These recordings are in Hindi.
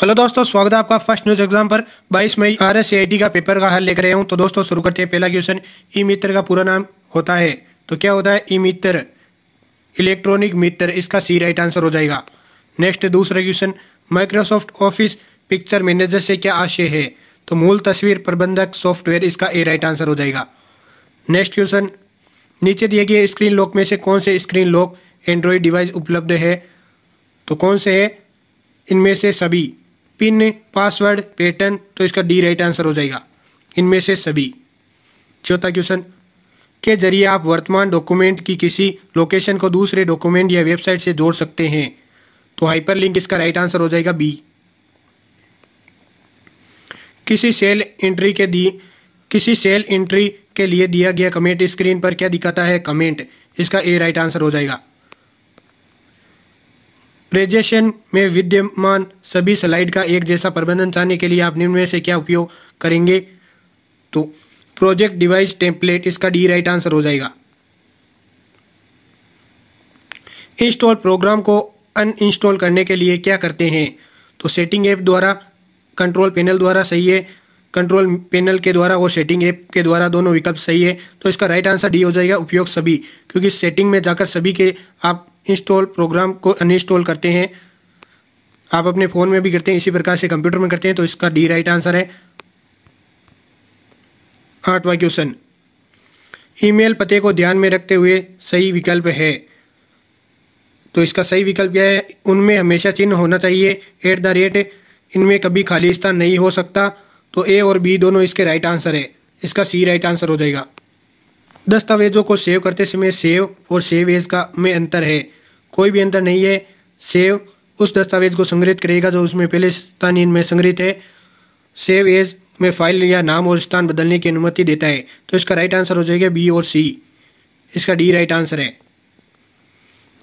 हेलो दोस्तों स्वागत है आपका फर्स्ट न्यूज एग्जाम पर 22 मई आर एस का पेपर का हल लेकर रहे हूँ तो दोस्तों शुरू करते हैं पहला क्वेश्चन ई मित्र का पूरा नाम होता है तो क्या होता है ई मित्र इलेक्ट्रॉनिक मित्र इसका सी राइट आंसर हो जाएगा नेक्स्ट दूसरा question Microsoft Office Picture Manager से क्या आशय है तो मूल तस्वीर प्रबंधक सॉफ्टवेयर इसका ए राइट आंसर हो जाएगा नेक्स्ट क्वेश्चन नीचे दिए गए स्क्रीन लॉक में से कौन से स्क्रीन लॉक एंड्रॉयड डिवाइस उपलब्ध है तो कौन से है इनमें से सभी पिन पासवर्ड पैटर्न तो इसका डी राइट आंसर हो जाएगा इनमें से सभी चौथा क्वेश्चन के जरिए आप वर्तमान डॉक्यूमेंट की किसी लोकेशन को दूसरे डॉक्यूमेंट या वेबसाइट से जोड़ सकते हैं तो हाइपरलिंक इसका राइट आंसर हो जाएगा बी किसी सेल एंट्री के दी किसी सेल एंट्री के लिए दिया गया कमेंट स्क्रीन पर क्या दिखाता है कमेंट इसका ए राइट आंसर हो जाएगा प्रेजेशन में विद्यमान सभी स्लाइड का एक जैसा प्रबंधन चाहने के लिए आप निम्न में से क्या उपयोग करेंगे तो प्रोजेक्ट डिवाइस टेम्पलेट इसका डी राइट आंसर हो जाएगा इंस्टॉल प्रोग्राम को अनइंस्टॉल करने के लिए क्या करते हैं तो सेटिंग ऐप द्वारा कंट्रोल पैनल द्वारा सही है कंट्रोल पैनल के द्वारा और सेटिंग ऐप के द्वारा दोनों विकल्प सही है तो इसका राइट आंसर डी हो जाएगा उपयोग सभी क्योंकि सेटिंग में जाकर सभी के आप इंस्टॉल प्रोग्राम को अनइंस्टॉल करते हैं आप अपने फ़ोन में भी करते हैं इसी प्रकार से कंप्यूटर में करते हैं तो इसका डी राइट आंसर है आठवा क्वेश्चन ईमेल पते को ध्यान में रखते हुए सही विकल्प है तो इसका सही विकल्प क्या है उनमें हमेशा चिन्ह होना चाहिए एट द रेट इनमें कभी खाली स्थान नहीं हो सकता तो ए और बी दोनों इसके राइट आंसर है इसका सी राइट आंसर हो जाएगा दस्तावेजों को सेव करते समय सेव और सेव एज का में अंतर है कोई भी अंतर नहीं है सेव उस दस्तावेज को संग्रहित करेगा जो उसमें पहले स्थान में संग्रहित है सेव एज में फाइल या नाम और स्थान बदलने की अनुमति देता है तो इसका राइट आंसर हो जाएगा बी और सी इसका डी राइट आंसर है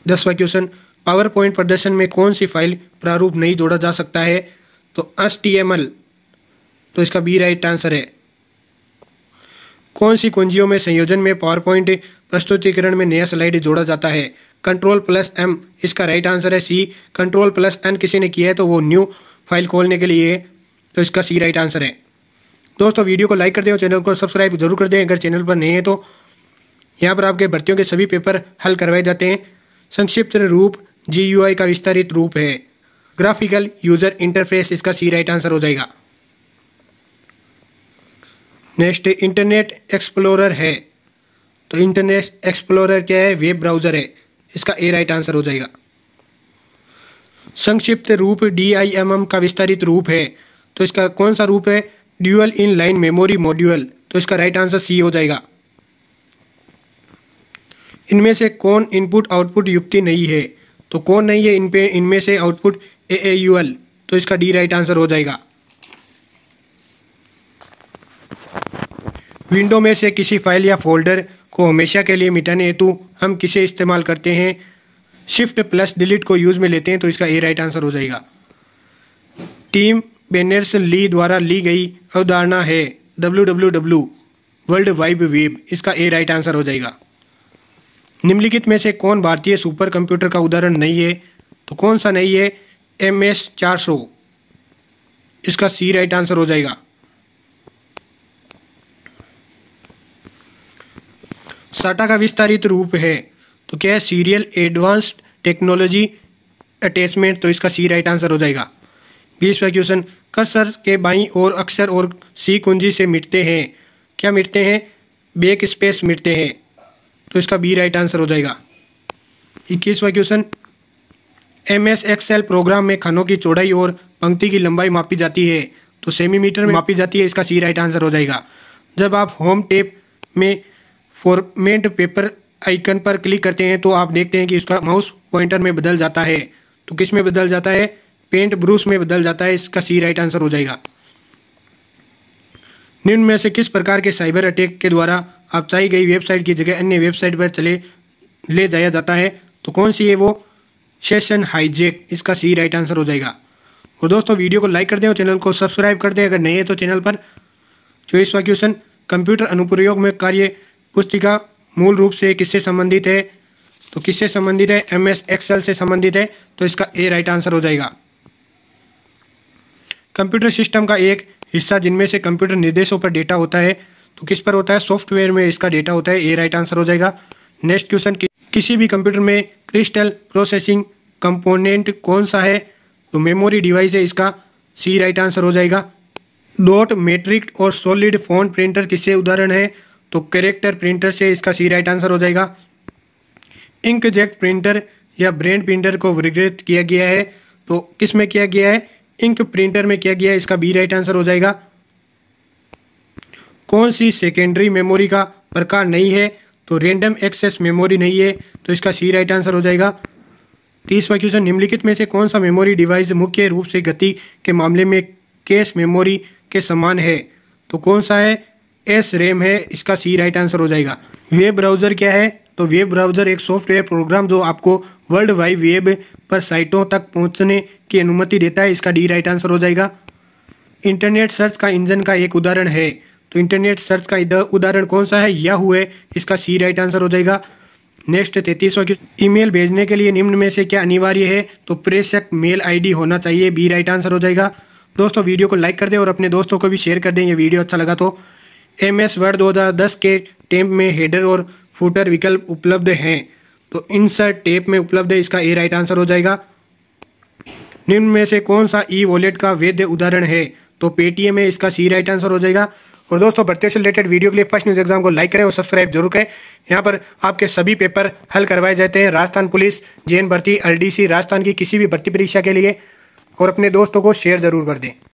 दसवा क्वेश्चन पावर पॉइंट प्रदर्शन में कौन सी फाइल प्रारूप नहीं जोड़ा जा सकता है तो एस तो इसका बी राइट आंसर है कौन सी कुंजियों में संयोजन में पावर पॉइंट प्रस्तुतिकरण में नया स्लाइड जोड़ा जाता है कंट्रोल प्लस एम इसका राइट आंसर है सी कंट्रोल प्लस एन किसी ने किया है तो वो न्यू फाइल खोलने के लिए तो इसका सी राइट आंसर है दोस्तों वीडियो को लाइक कर दें और चैनल को सब्सक्राइब जरूर कर दें अगर चैनल पर नहीं है तो यहाँ पर आपके भर्तियों के सभी पेपर हल करवाए जाते हैं संक्षिप्त रूप जी का विस्तारित रूप है ग्राफिकल यूज़र इंटरफेस इसका सी राइट आंसर हो जाएगा नेक्स्ट इंटरनेट एक्सप्लोरर है तो इंटरनेट एक्सप्लोरर क्या है वेब ब्राउज़र है इसका ए राइट आंसर हो जाएगा संक्षिप्त रूप डी आई एम एम का विस्तारित रूप है तो इसका कौन सा रूप है dual in line memory module तो इसका राइट आंसर सी हो जाएगा इनमें से कौन इनपुट आउटपुट युक्ति नहीं है तो कौन नहीं है इनमें से output A A U L तो इसका डी राइट आंसर हो जाएगा विंडो में से किसी फाइल या फोल्डर को हमेशा के लिए मिटाने हेतु हम किसे इस्तेमाल करते हैं शिफ्ट प्लस डिलीट को यूज़ में लेते हैं तो इसका ए राइट आंसर हो जाएगा टीम बेनर्स ली द्वारा ली गई अवधारणा है W W W world wide web इसका ए राइट आंसर हो जाएगा निम्नलिखित में से कौन भारतीय सुपर कंप्यूटर का उदाहरण नहीं है तो कौन सा नहीं है एम एस चार सौ इसका सी राइट आंसर हो जाएगा साटा का विस्तारित रूप है तो क्या है सीरियल एडवांस्ड टेक्नोलॉजी अटैचमेंट तो इसका सी राइट आंसर हो जाएगा बीसवा क्वेश्चन कसर के बाई और अक्षर और सी कुंजी से मिटते हैं क्या मिटते हैं बेक स्पेस मिटते हैं तो इसका बी राइट आंसर हो जाएगा इक्कीसवा question M S Excel program में खनों की चौड़ाई और पंक्ति की लंबाई मापी जाती है तो सेमीमीटर में मापी जाती है इसका सी राइट आंसर हो जाएगा जब आप होम टेप में फॉर्मेट पेपर आइकन पर क्लिक करते हैं तो आप देखते हैं कि इसका माउस पॉइंटर में बदल जाता है तो किस में बदल जाता है पेंट ब्रूस में बदल जाता है इसका सी राइट आंसर हो जाएगा निम्न में से किस प्रकार के साइबर अटैक के द्वारा आप चाही गई वेबसाइट की जगह अन्य वेबसाइट पर चले ले जाया जाता है तो कौन सी है वो सेशन हाईजेक इसका सी राइट आंसर हो जाएगा और दोस्तों वीडियो को लाइक कर दें और चैनल को सब्सक्राइब कर दें अगर नहीं है तो चैनल पर चौबीसवा क्वेश्चन कंप्यूटर अनुप्रयोग में कार्य पुस्तिका मूल रूप से किससे संबंधित है तो किससे संबंधित है एम एस एक्सएल से संबंधित है तो इसका ए राइट आंसर हो जाएगा कंप्यूटर सिस्टम का एक हिस्सा जिनमें से कंप्यूटर निर्देशों पर डेटा होता है तो किस पर होता है सॉफ्टवेयर में इसका डेटा होता है ए राइट आंसर हो जाएगा नेक्स्ट क्वेश्चन कि, किसी भी कंप्यूटर में क्रिस्टल प्रोसेसिंग कंपोनेंट कौन सा है तो मेमोरी डिवाइस है इसका सी राइट आंसर हो जाएगा डॉट मेट्रिक और सॉलिड फोन प्रिंटर किससे उदाहरण है तो करेक्टर प्रिंटर से इसका सी राइट आंसर हो जाएगा इंकजेट प्रिंटर या ब्रेन प्रिंटर को वर्गीकृत किया गया है तो किस में किया गया है इंक प्रिंटर में किया गया है इसका बी राइट आंसर हो जाएगा कौन सी सेकेंडरी मेमोरी का प्रकार नहीं है तो रेंडम एक्सेस मेमोरी नहीं है तो इसका सी राइट आंसर हो जाएगा तीसवा क्वेश्चन निम्नलिखित में से कौन सा मेमोरी डिवाइस मुख्य रूप से गति के मामले में कैश मेमोरी के समान है तो कौन सा है एस रेम है इसका सी राइट आंसर हो जाएगा वेब ब्राउजर क्या है तो वेब ब्राउजर एक सॉफ्टवेयर प्रोग्राम जो आपको वर्ल्ड वाइड वेब पर साइटों तक पहुंचने की अनुमति देता है इसका डी राइट आंसर हो जाएगा इंटरनेट सर्च का इंजन का एक उदाहरण है तो इंटरनेट सर्च का उदाहरण कौन सा है या हुए इसका सी राइट आंसर हो जाएगा नेक्स्ट तैतीसवा क्वेश्चन ईमेल भेजने के लिए निम्न में से क्या अनिवार्य है तो प्रेषक मेल आईडी होना चाहिए बी राइट आंसर हो जाएगा दोस्तों वीडियो को लाइक कर दें और अपने दोस्तों को भी शेयर कर दें ये वीडियो अच्छा लगा तो एम एस वर्ड दो के टेप में हेडर और फूटर विकल्प उपलब्ध हैं तो इनसर्ट टेप में उपलब्ध है इसका ए राइट आंसर हो जाएगा निम्न में से कौन सा ई e वॉलेट का वैध उदाहरण है तो पेटीएम है इसका सी राइट आंसर हो जाएगा और दोस्तों भर्ती से रिलेटेड वीडियो के लिए फर्स्ट न्यूज एग्जाम को लाइक करें और सब्सक्राइब जरूर करें यहाँ पर आपके सभी पेपर हल करवाए जाते हैं राजस्थान पुलिस जे भर्ती एल राजस्थान की किसी भी भर्ती परीक्षा के लिए और अपने दोस्तों को शेयर जरूर कर दें